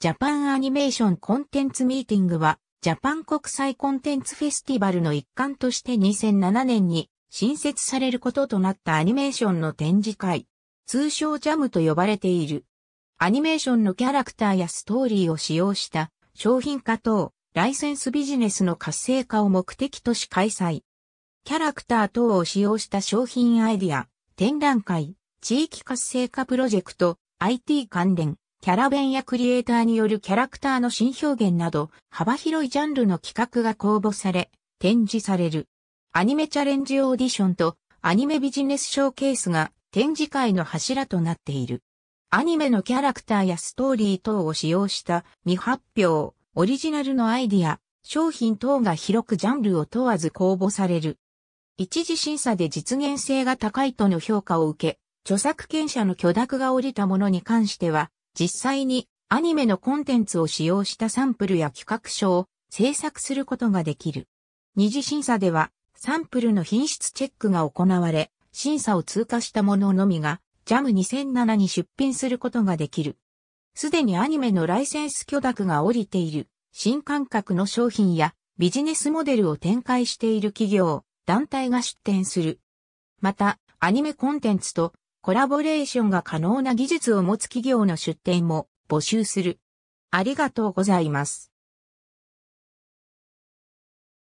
ジャパンアニメーションコンテンツミーティングは、ジャパン国際コンテンツフェスティバルの一環として2007年に新設されることとなったアニメーションの展示会、通称ジャムと呼ばれている。アニメーションのキャラクターやストーリーを使用した商品化等、ライセンスビジネスの活性化を目的とし開催。キャラクター等を使用した商品アイディア、展覧会、地域活性化プロジェクト、IT 関連、キャラ弁やクリエイターによるキャラクターの新表現など、幅広いジャンルの企画が公募され、展示される。アニメチャレンジオーディションとアニメビジネスショーケースが展示会の柱となっている。アニメのキャラクターやストーリー等を使用した未発表、オリジナルのアイディア、商品等が広くジャンルを問わず公募される。一時審査で実現性が高いとの評価を受け、著作権者の許諾が下りたものに関しては、実際にアニメのコンテンツを使用したサンプルや企画書を制作することができる。二次審査ではサンプルの品質チェックが行われ、審査を通過したもののみが JAM2007 に出品することができる。すでにアニメのライセンス許諾が下りている新感覚の商品やビジネスモデルを展開している企業、団体が出展する。また、アニメコンテンツとコラボレーションが可能な技術を持つ企業の出展も募集する。ありがとうございます。